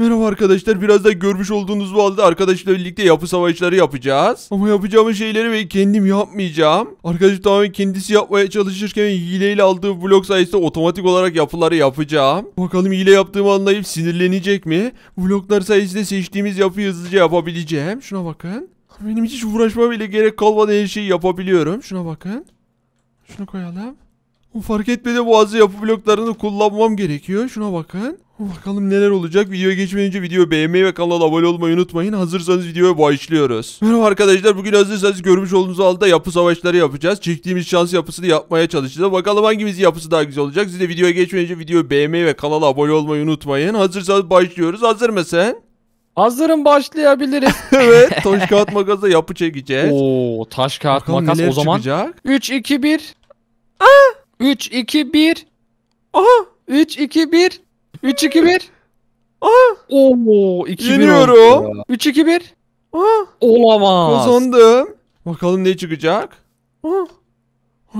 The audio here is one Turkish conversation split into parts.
Merhaba arkadaşlar biraz birazdan görmüş olduğunuz bu halde arkadaşlarla birlikte yapı savaşları yapacağız. Ama yapacağım şeyleri ben kendim yapmayacağım. Arkadaş tamamen kendisi yapmaya çalışırken hileyle aldığı blok sayesinde otomatik olarak yapıları yapacağım. Bakalım hile yaptığımı anlayıp sinirlenecek mi? Bloklar sayesinde seçtiğimiz yapıyı hızlıca yapabileceğim. Şuna bakın. Benim hiç uğraşma bile gerek kalmadan her şeyi yapabiliyorum. Şuna bakın. Şunu koyalım. Fark etmedi bazı yapı bloklarını kullanmam gerekiyor. Şuna bakın. Bakalım neler olacak. Videoya geçmeden önce videoyu beğenmeyi ve kanala abone olmayı unutmayın. Hazırsanız videoya başlıyoruz. Merhaba arkadaşlar. Bugün hazırsanız görmüş olduğunuz halde yapı savaşları yapacağız. Çektiğimiz şans yapısını yapmaya çalışacağız. Bakalım hangimiz yapısı daha güzel olacak. Siz de videoya geçmeden önce videoyu beğenmeyi ve kanala abone olmayı unutmayın. Hazırsanız başlıyoruz. Hazır mısın? Hazırım başlayabiliriz. evet. Taş kağıt makasla yapı çekeceğiz. Oo, taş kağıt Bakalım makas o zaman. Çıkacak? 3 2 1. Aa! 3 2 1. Aha! 3 2 1. 3 2 1. Aa! Oo, 2 Yeniyorum. 3 2 1. Aa! Olamaz. Kazandım. Bakalım ne çıkacak? Aa!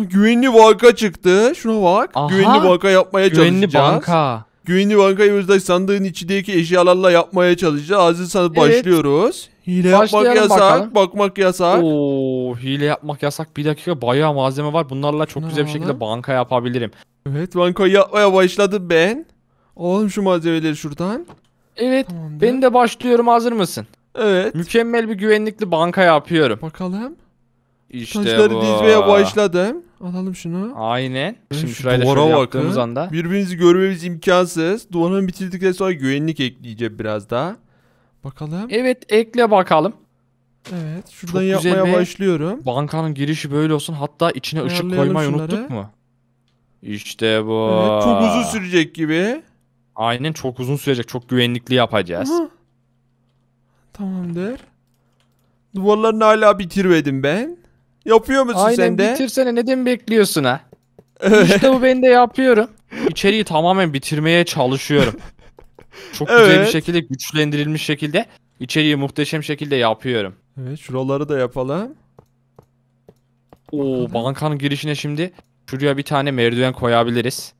Güvenli banka çıktı. Şuna bak. Aha. Güvenli banka yapmaya Güvenli çalışacağız. banka. Güvenli bankayı özel sandığın içindeki eşyalarla yapmaya çalışacağız. Hazırsanız Evet. başlıyoruz. Hile yapmak yasak, bakalım. bakmak yasak. Oo, hile yapmak yasak. Bir dakika bayağı malzeme var. Bunlarla çok Ne güzel bir şekilde banka yapabilirim. Evet bankayı yapmaya başladım ben. Alalım şu malzemeleri şuradan. Evet. Tamamdır. Ben de başlıyorum hazır mısın? Evet. Mükemmel bir güvenlikli banka yapıyorum. Bakalım. İşte Taşları bu. dizmeye başladım. Alalım şunu. Aynen. Şimdi şu duvara bakın. anda. Birbirinizi görmemiz imkansız. Duvarını bitirdikten sonra güvenlik ekleyeceğim biraz daha. Bakalım. Evet ekle bakalım. Evet şuradan Çok yapmaya başlıyorum. Bankanın girişi böyle olsun. Hatta içine ışık koymayı unuttuk mu? İşte bu. Evet, çok uzun sürecek gibi. Aynen çok uzun sürecek. Çok güvenlikli yapacağız. Aha. Tamamdır. Duvarlarını hala bitirmedim ben. Yapıyor musun Aynen, sen de? Aynen bitirsene. Neden bekliyorsun ha? İşte bu ben de yapıyorum. İçeriği tamamen bitirmeye çalışıyorum. Çok evet. güzel bir şekilde güçlendirilmiş şekilde içeriği muhteşem şekilde yapıyorum. Evet şuraları da yapalım. Oo bankanın girişine şimdi şuraya bir tane merdiven koyabiliriz.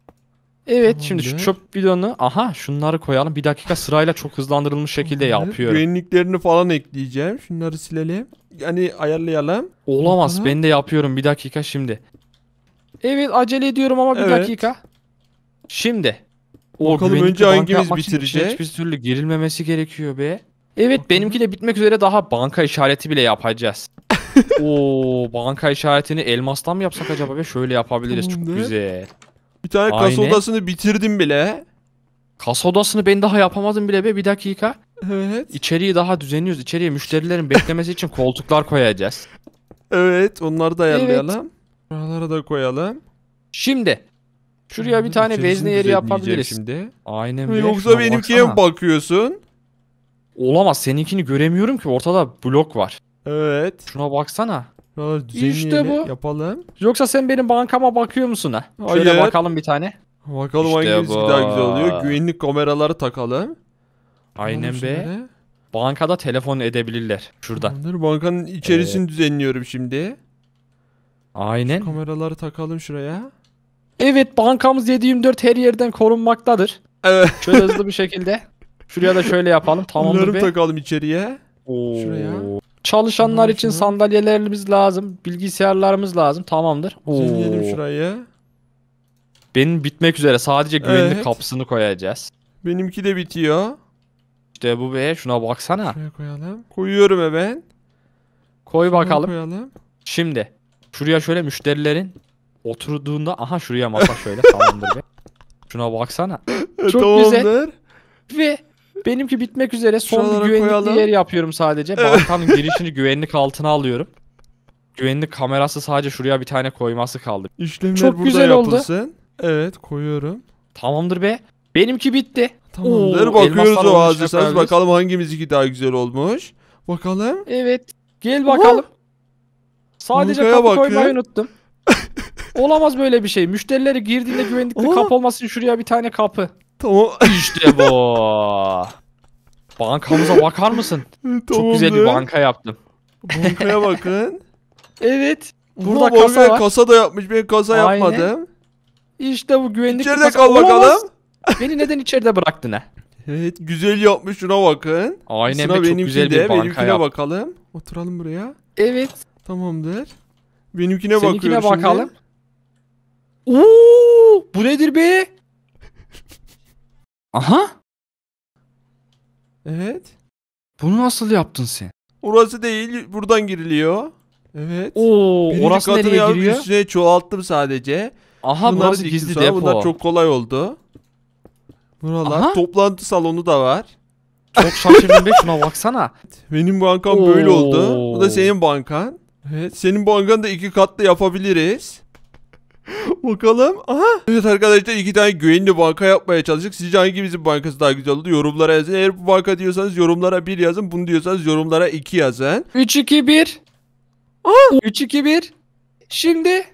Evet Tamam şimdi şu be. çöp bidonu aha şunları koyalım. Bir dakika sırayla çok hızlandırılmış şekilde Bunları yapıyorum. Güvenliklerini falan ekleyeceğim. Şunları silelim. Yani ayarlayalım. Olamaz Aha. ben de yapıyorum bir dakika şimdi. Evet acele ediyorum ama bir Evet. dakika. Şimdi. O Bakalım güvenlikle önce banka hangimiz yapmak için şey, bitirecek? Hiçbir türlü girilmemesi gerekiyor be. Evet Bakalım. benimki de bitmek üzere daha banka işareti bile yapacağız. Oo banka işaretini elmastan mı yapsak acaba be? Şöyle yapabiliriz çok Tamamdır. güzel. Bir tane Aynen. kasa odasını bitirdim bile. Kas odasını ben daha yapamadım bile be bir dakika. Evet. İçeriği daha düzenliyoruz. İçeriye müşterilerin beklemesi için koltuklar koyacağız. Evet onları da ayarlayalım. Evet. Buralara da koyalım. Şimdi şuraya bir tane İçerisini vezne yeri yapabiliriz. Şimdi. Aynen. Yoksa benimkiye mi bakıyorsun? Olamaz seninkini göremiyorum ki ortada blok var. Evet. Şuna baksana. İşte bu. yapalım. Yoksa sen benim bankama bakıyor musun ha? Şöyle bakalım bir tane. Bakalım İşte hangisi bu. daha güzel oluyor. Güvenlik kameraları takalım. Aynen be. Üstüne. Bankada telefon edebilirler. Şurada. Tamamdır. Bankanın içerisini ee, düzenliyorum şimdi. Aynen. Kameraları takalım şuraya. Evet bankamız 724 her yerden korunmaktadır. Evet. Şöyle hızlı bir şekilde. Şuraya da şöyle yapalım. Tamamdır Bunları be. takalım içeriye. Oo. Şuraya. Çalışanlar Bunlar için sandalyelerimiz lazım, bilgisayarlarımız lazım. Tamamdır. Zilyelim Oo. şurayı. Benim bitmek üzere. Sadece güvenlik Evet. kapısını koyacağız. Benimki de bitiyor. İşte bu be şuna baksana. Şuraya koyalım. Koyuyorum ben. Koy Şuraya bakalım. Koyalım. Şimdi şuraya şöyle müşterilerin oturduğunda aha şuraya masa şöyle tamamdır be. Şuna baksana. Çok güzel. Ve Benimki bitmek üzere. Son Şuralara bir güvenlik koyalım. yer yapıyorum sadece. Balkan girişini güvenlik altına alıyorum. Güvenlik kamerası sadece şuraya bir tane koyması kaldı. İşlemler Çok burada güzel oldu. yapılsın. Evet koyuyorum. Tamamdır be. Benimki bitti. Tamamdır Oo, bakıyoruz o hazırsanız bakalım hangimizinki daha güzel olmuş. Bakalım. Evet. Gel bakalım. Aha. Sadece Mugaya kapı bakıyor. koymayı unuttum. Olamaz böyle bir şey. Müşterileri girdiğinde güvenlikli Aha. kapı olmasın şuraya bir tane kapı. Tamam. İşte bu. Bankamıza bakar mısın? Tamamdır. Çok güzel bir banka yaptım. Bankaya bakın. evet. Burada Ulan kasa var. kasa da yapmış. Ben kasa Aynen. yapmadım. İşte bu güvenlik İçeride kal bakalım. Beni neden içeride bıraktın ha? Evet güzel yapmış şuna bakın. Aynen Sıra çok güzel bir banka yap. bakalım. Oturalım buraya. Evet. Tamamdır. Benimkine Seninkine bakıyorum bakalım. şimdi. bakalım. Oo, bu nedir be? Aha! Evet. Bunu nasıl yaptın sen? Orası değil. Buradan giriliyor. Evet. Oo, Birinci orası katını nereye giriyor? Üstüne çoğalttım sadece. Aha Bunları burası gizli sonra. depo. Bunlar çok kolay oldu. Buralar Aha. toplantı salonu da var. Çok şaşırdım be şuna baksana. Benim bankam böyle oldu. Bu da senin bankan. Evet. Senin bankanı da iki katlı yapabiliriz. Bakalım. Aha. Evet arkadaşlar iki tane güvenli banka yapmaya çalıştık. Sizce hangimizin bankası daha güzel oldu? Yorumlara yazın. Eğer bu banka diyorsanız yorumlara 1 yazın. Bunu diyorsanız yorumlara 2 yazın. 3 2 1. Aha. 3 2 1. Şimdi.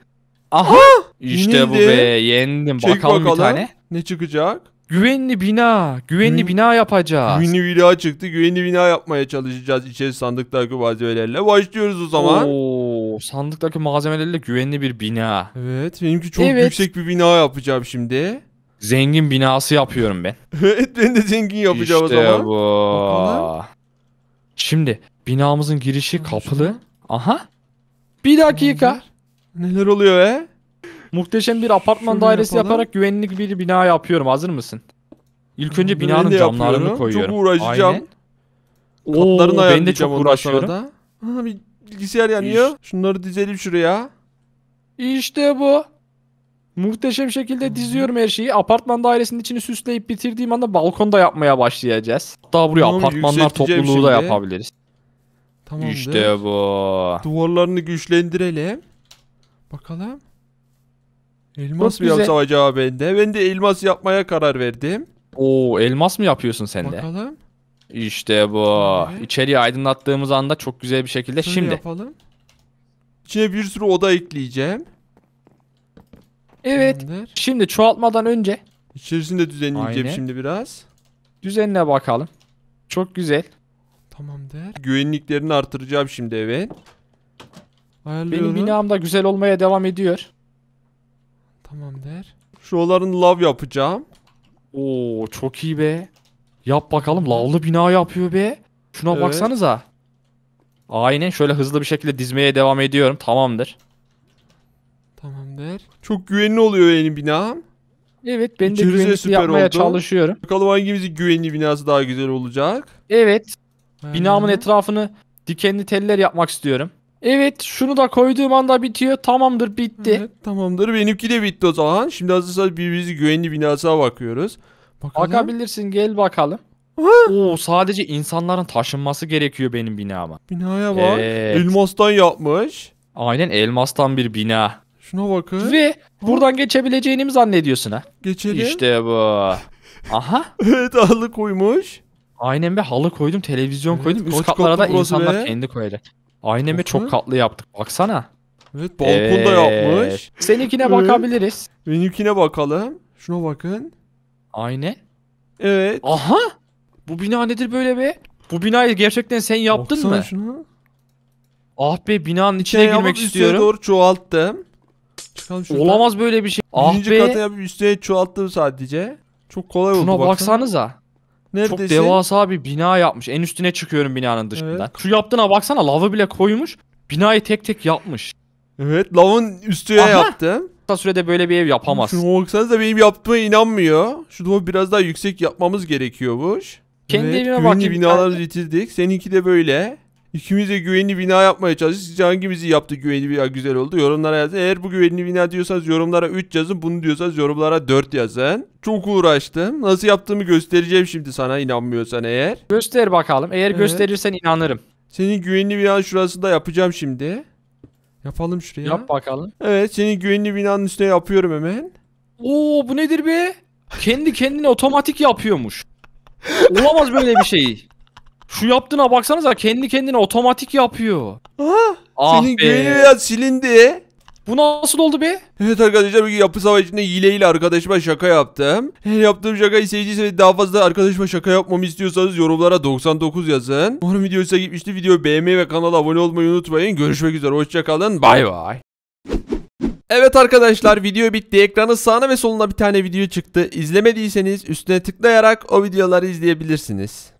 Aha. Aha. İşte Yenildi. bu be. Yendim. bakalım, bakalım bir tane. Ne çıkacak? Güvenli bina. Güvenli Gün, bina yapacağız. Güvenli bina çıktı. Güvenli bina yapmaya çalışacağız. İçeri sandıktaki malzemelerle. Başlıyoruz o zaman. Oo, sandıktaki malzemelerle güvenli bir bina. Evet. Benimki çok evet. yüksek bir bina yapacağım şimdi. Zengin binası yapıyorum ben. evet ben de zengin yapacağım işte o zaman. İşte bu. Bakalım. Şimdi binamızın girişi kapılı. Aha. Bir dakika. Neler, Neler oluyor he? Muhteşem bir apartman Şunu dairesi yapalım. yaparak güvenlik bir bina yapıyorum. Hazır mısın? İlk önce Güvenli binanın camlarını koyuyorum. Çok uğraşacağım. Aynen. Oo, ben de çok uğraşıyorum. Da. Ha, bir bilgisayar yanıyor. İş. Şunları dizelim şuraya. İşte bu. Muhteşem şekilde diziyorum her şeyi. Apartman dairesinin içini süsleyip bitirdiğim anda balkonda yapmaya başlayacağız. Hatta buraya tamam, apartmanlar topluluğu şimdi. da yapabiliriz. Tamamdır. İşte bu. Duvarlarını güçlendirelim. Bakalım. Elmas Çok mı güzel. yapsam acaba ben de? Ben de elmas yapmaya karar verdim. Oo elmas mı yapıyorsun sen de? Bakalım. İşte bu. Evet. İçeriği aydınlattığımız anda çok güzel bir şekilde Şöyle şimdi. yapalım. İçine bir sürü oda ekleyeceğim. Evet. Tamamdır. Şimdi çoğaltmadan önce İçerisini de düzenleyeceğim şimdi biraz. düzenle bakalım. Çok güzel. Tamamdır. Güvenliklerini artıracağım şimdi evet. Benim Ayarlıyorum. binam da güzel olmaya devam ediyor. Tamamdır. Şuraların lav yapacağım. Oo çok iyi be. Yap bakalım lavlı bina yapıyor be. Şuna evet. baksanıza. Aynen şöyle hızlı bir şekilde dizmeye devam ediyorum. Tamamdır. Tamamdır. Çok güvenli oluyor yeni binam. Evet ben de İçerisi güvenli yapmaya oldu. çalışıyorum. Bakalım hangimizin güvenli binası daha güzel olacak. Evet. Aynen. Ee. Binamın etrafını dikenli teller yapmak istiyorum. Evet şunu da koyduğum anda bitiyor. Tamamdır bitti. Evet, tamamdır benimki de bitti o zaman. Şimdi hazırsanız birbirimizi güvenli binasına bakıyoruz. Bakalım. Bakabilirsin gel bakalım. Oo sadece insanların taşınması gerekiyor benim binama. Binaya bak. Evet. Elmastan yapmış. Aynen elmastan bir bina. Şuna bakın. Ve ha? buradan geçebileceğini mi zannediyorsun ha? Geçelim. İşte bu. Aha. evet halı koymuş. Aynen be halı koydum televizyon evet, koydum. Üst katlara da insanlar be. kendi koyacak. Aynemi çok katlı yaptık baksana. Evet Balkonda da yapmış. Seninkine bakabiliriz. Benimkine bakalım. Şuna bakın. Ayna. Evet. Aha. Bu bina nedir böyle be? Bu binayı gerçekten sen yaptın Baksana mı? Şuna. Ah be binanın içine şey girmek istiyorum. doğru çoğalttım. Olamaz böyle bir şey. Ah Birinci be. kata yapıp üstüne çoğalttım sadece. Çok kolay Şuna oldu baksana. baksanıza. Neredesin? Çok devasa bir bina yapmış. En üstüne çıkıyorum binanın dışından. Evet. Şu yaptığına baksana lava bile koymuş. Binayı tek tek yapmış. Evet lavın üstüne Aha. yaptı. Kısa sürede böyle bir ev yapamaz. Şuna baksanıza benim yaptığıma inanmıyor. Şu duvarı biraz daha yüksek yapmamız gerekiyormuş. Kendi evet, evime bak. binaları bitirdik. Seninki de böyle. İkimiz de güvenli bina yapmaya çalıştık. Sizce hangimizi yaptı güvenli bina güzel oldu? Yorumlara yazın. Eğer bu güvenli bina diyorsanız yorumlara 3 yazın. Bunu diyorsanız yorumlara 4 yazın. Çok uğraştım. Nasıl yaptığımı göstereceğim şimdi sana inanmıyorsan eğer. Göster bakalım. Eğer evet. gösterirsen inanırım. Senin güvenli binanın şurasında yapacağım şimdi. Yapalım şuraya. Yap bakalım. Evet senin güvenli binanın üstüne yapıyorum hemen. Oo bu nedir be? Kendi kendine otomatik yapıyormuş. Olamaz böyle bir şey. Şu yaptığına baksanıza kendi kendine otomatik yapıyor. Ha, ah senin güveni biraz silindi. Bu nasıl oldu be? Evet arkadaşlar bugün yapı savaşında hileyle arkadaşıma şaka yaptım. Her yaptığım şakayı seyircisi ve daha fazla arkadaşıma şaka yapmamı istiyorsanız yorumlara 99 yazın. Umarım video size gitmişti. Videoyu beğenmeyi ve kanala abone olmayı unutmayın. Görüşmek üzere hoşçakalın. Bay bay. Evet arkadaşlar video bitti. Ekranın sağına ve soluna bir tane video çıktı. İzlemediyseniz üstüne tıklayarak o videoları izleyebilirsiniz.